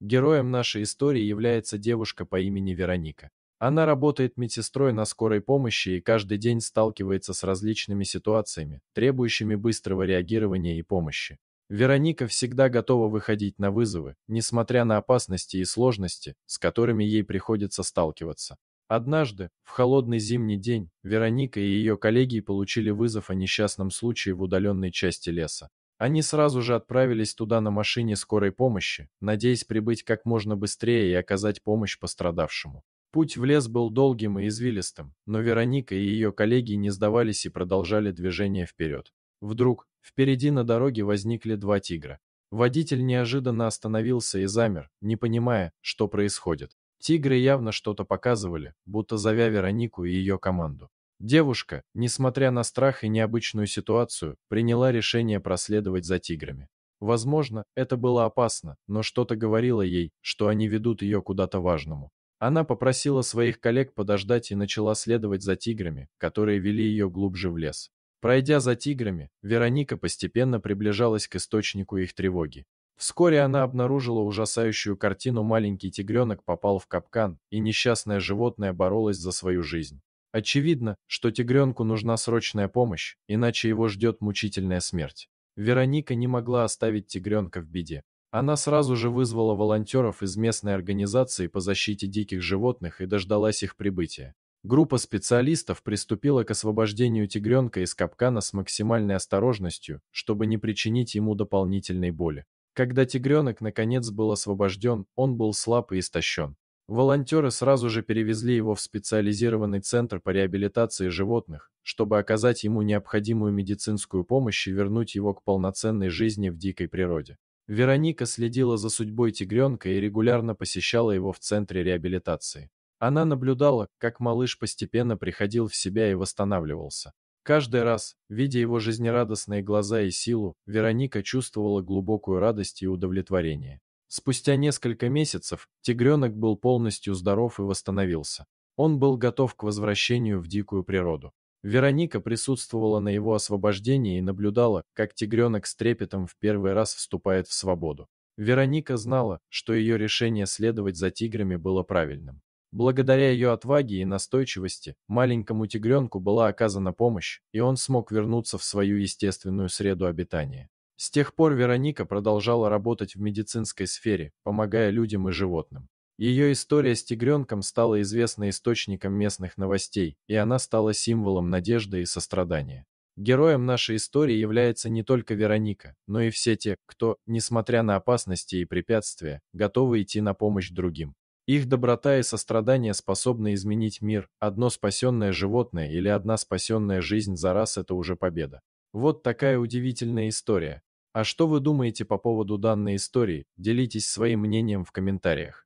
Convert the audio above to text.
Героем нашей истории является девушка по имени Вероника. Она работает медсестрой на скорой помощи и каждый день сталкивается с различными ситуациями, требующими быстрого реагирования и помощи. Вероника всегда готова выходить на вызовы, несмотря на опасности и сложности, с которыми ей приходится сталкиваться. Однажды, в холодный зимний день, Вероника и ее коллеги получили вызов о несчастном случае в удаленной части леса. Они сразу же отправились туда на машине скорой помощи, надеясь прибыть как можно быстрее и оказать помощь пострадавшему. Путь в лес был долгим и извилистым, но Вероника и ее коллеги не сдавались и продолжали движение вперед. Вдруг впереди на дороге возникли два тигра. Водитель неожиданно остановился и замер, не понимая, что происходит. Тигры явно что-то показывали, будто зовя Веронику и ее команду. Девушка, несмотря на страх и необычную ситуацию, приняла решение проследовать за тиграми. Возможно, это было опасно, но что-то говорило ей, что они ведут ее куда-то важному. Она попросила своих коллег подождать и начала следовать за тиграми, которые вели ее глубже в лес. Пройдя за тиграми, Вероника постепенно приближалась к источнику их тревоги. Вскоре она обнаружила ужасающую картину «Маленький тигренок попал в капкан, и несчастное животное боролось за свою жизнь». Очевидно, что тигренку нужна срочная помощь, иначе его ждет мучительная смерть. Вероника не могла оставить тигренка в беде. Она сразу же вызвала волонтеров из местной организации по защите диких животных и дождалась их прибытия. Группа специалистов приступила к освобождению тигренка из капкана с максимальной осторожностью, чтобы не причинить ему дополнительной боли. Когда тигренок наконец был освобожден, он был слаб и истощен. Волонтеры сразу же перевезли его в специализированный центр по реабилитации животных, чтобы оказать ему необходимую медицинскую помощь и вернуть его к полноценной жизни в дикой природе. Вероника следила за судьбой тигренка и регулярно посещала его в центре реабилитации. Она наблюдала, как малыш постепенно приходил в себя и восстанавливался. Каждый раз, видя его жизнерадостные глаза и силу, Вероника чувствовала глубокую радость и удовлетворение. Спустя несколько месяцев тигренок был полностью здоров и восстановился. Он был готов к возвращению в дикую природу. Вероника присутствовала на его освобождении и наблюдала, как тигренок с трепетом в первый раз вступает в свободу. Вероника знала, что ее решение следовать за тиграми было правильным. Благодаря ее отваге и настойчивости маленькому тигренку была оказана помощь, и он смог вернуться в свою естественную среду обитания. С тех пор Вероника продолжала работать в медицинской сфере, помогая людям и животным. Ее история с тигренком стала известна источником местных новостей, и она стала символом надежды и сострадания. Героем нашей истории является не только Вероника, но и все те, кто, несмотря на опасности и препятствия, готовы идти на помощь другим. Их доброта и сострадание способны изменить мир. Одно спасенное животное или одна спасенная жизнь за раз – это уже победа. Вот такая удивительная история, а что вы думаете по поводу данной истории? Делитесь своим мнением в комментариях.